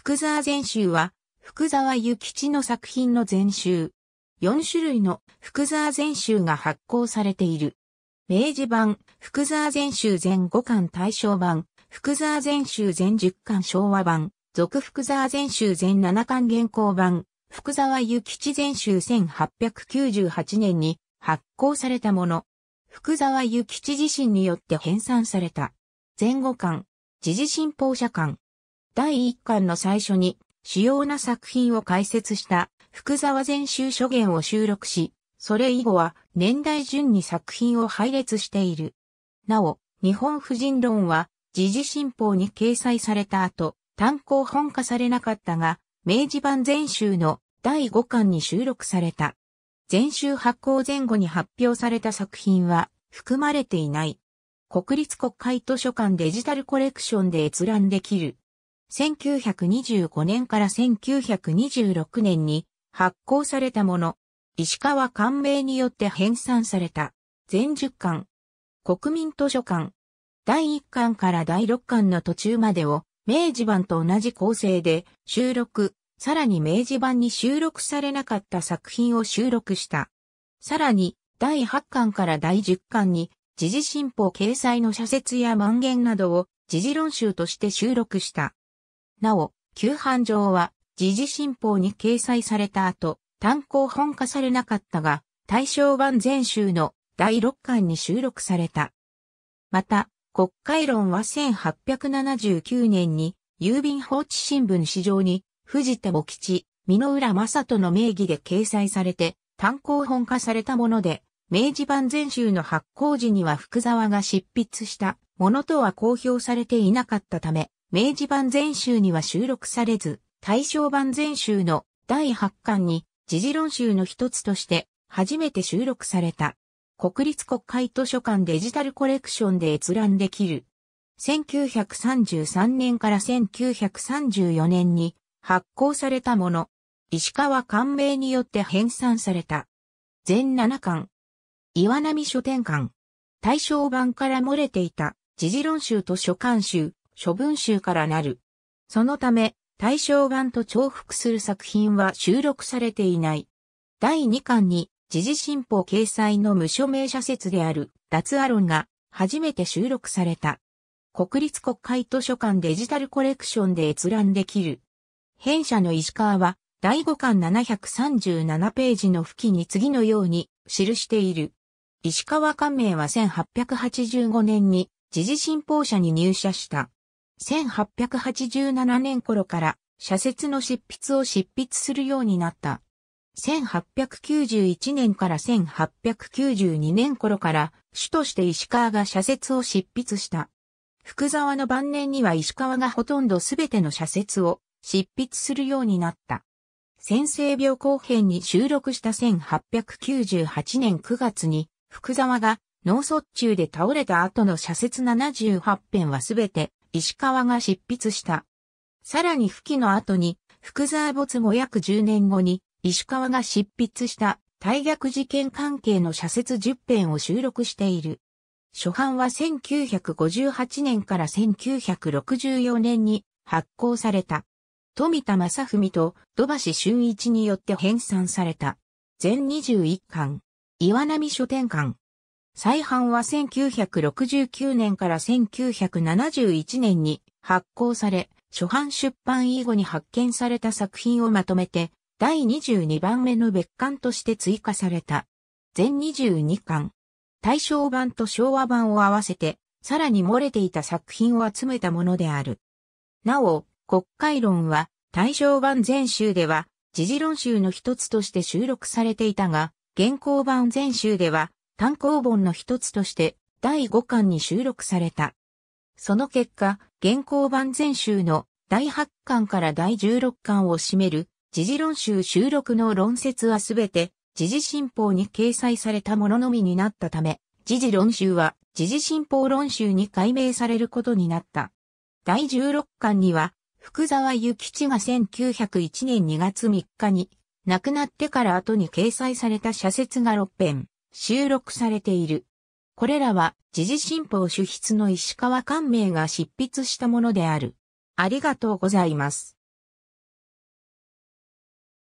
福沢全集は、福沢諭吉の作品の全集。4種類の福沢全集が発行されている。明治版、福沢全集全5巻大正版、福沢全集全10巻昭和版、続福沢全集全7巻現行版、福沢諭吉全集1898年に発行されたもの。福沢諭吉自身によって編纂された。前後巻、時事新報社館、第1巻の最初に主要な作品を解説した福沢全集書言を収録し、それ以後は年代順に作品を配列している。なお、日本婦人論は時事新報に掲載された後、単行本化されなかったが、明治版全集の第5巻に収録された。全集発行前後に発表された作品は含まれていない。国立国会図書館デジタルコレクションで閲覧できる。1925年から1926年に発行されたもの、石川官名によって編纂された、全十巻、国民図書館、第一巻から第六巻の途中までを、明治版と同じ構成で収録、さらに明治版に収録されなかった作品を収録した。さらに、第8巻から第10巻に、時事新報掲載の社説や万言などを時事論集として収録した。なお、旧版上は、時事新報に掲載された後、単行本化されなかったが、大正版全集の第6巻に収録された。また、国会論は1879年に、郵便放置新聞市場に、藤田茂吉、美濃浦正人の名義で掲載されて、単行本化されたもので、明治版全集の発行時には福沢が執筆したものとは公表されていなかったため、明治版全集には収録されず、大正版全集の第8巻に、時事論集の一つとして、初めて収録された。国立国会図書館デジタルコレクションで閲覧できる。1933年から1934年に発行されたもの。石川官名によって編纂された。全7巻。岩波書店館。大正版から漏れていた時事論集と書館集、処分集からなる。そのため、対象版と重複する作品は収録されていない。第2巻に、時事新報掲載の無署名社説である、脱アロンが、初めて収録された。国立国会図書館デジタルコレクションで閲覧できる。編者の石川は、第5巻737ページの付記に次のように記している。石川官名は1885年に時事新報社に入社した。1887年頃から社説の執筆を執筆するようになった。1891年から1892年頃から主として石川が社説を執筆した。福沢の晩年には石川がほとんどすべての社説を執筆するようになった。先生病後編に収録した1898年9月に福沢が脳卒中で倒れた後の社説78編はすべて石川が執筆した。さらに吹きの後に、福沢没後約10年後に、石川が執筆した大逆事件関係の社説10編を収録している。初版は1958年から1964年に発行された。富田正文と土橋俊一によって編纂された。全21巻。岩波書店館。再版は1969年から1971年に発行され、初版出版以後に発見された作品をまとめて、第22番目の別館として追加された。全22巻。大正版と昭和版を合わせて、さらに漏れていた作品を集めたものである。なお、国会論は、大正版全集では、時事論集の一つとして収録されていたが、現行版全集では、単行本の一つとして第5巻に収録された。その結果、現行版全集の第8巻から第16巻を占める時事論集収録の論説はすべて時事新報に掲載されたもののみになったため、時事論集は時事新報論集に改名されることになった。第16巻には、福沢諭吉が1901年2月3日に亡くなってから後に掲載された社説が6編。収録されている。これらは、時事新報主筆の石川官明が執筆したものである。ありがとうございます。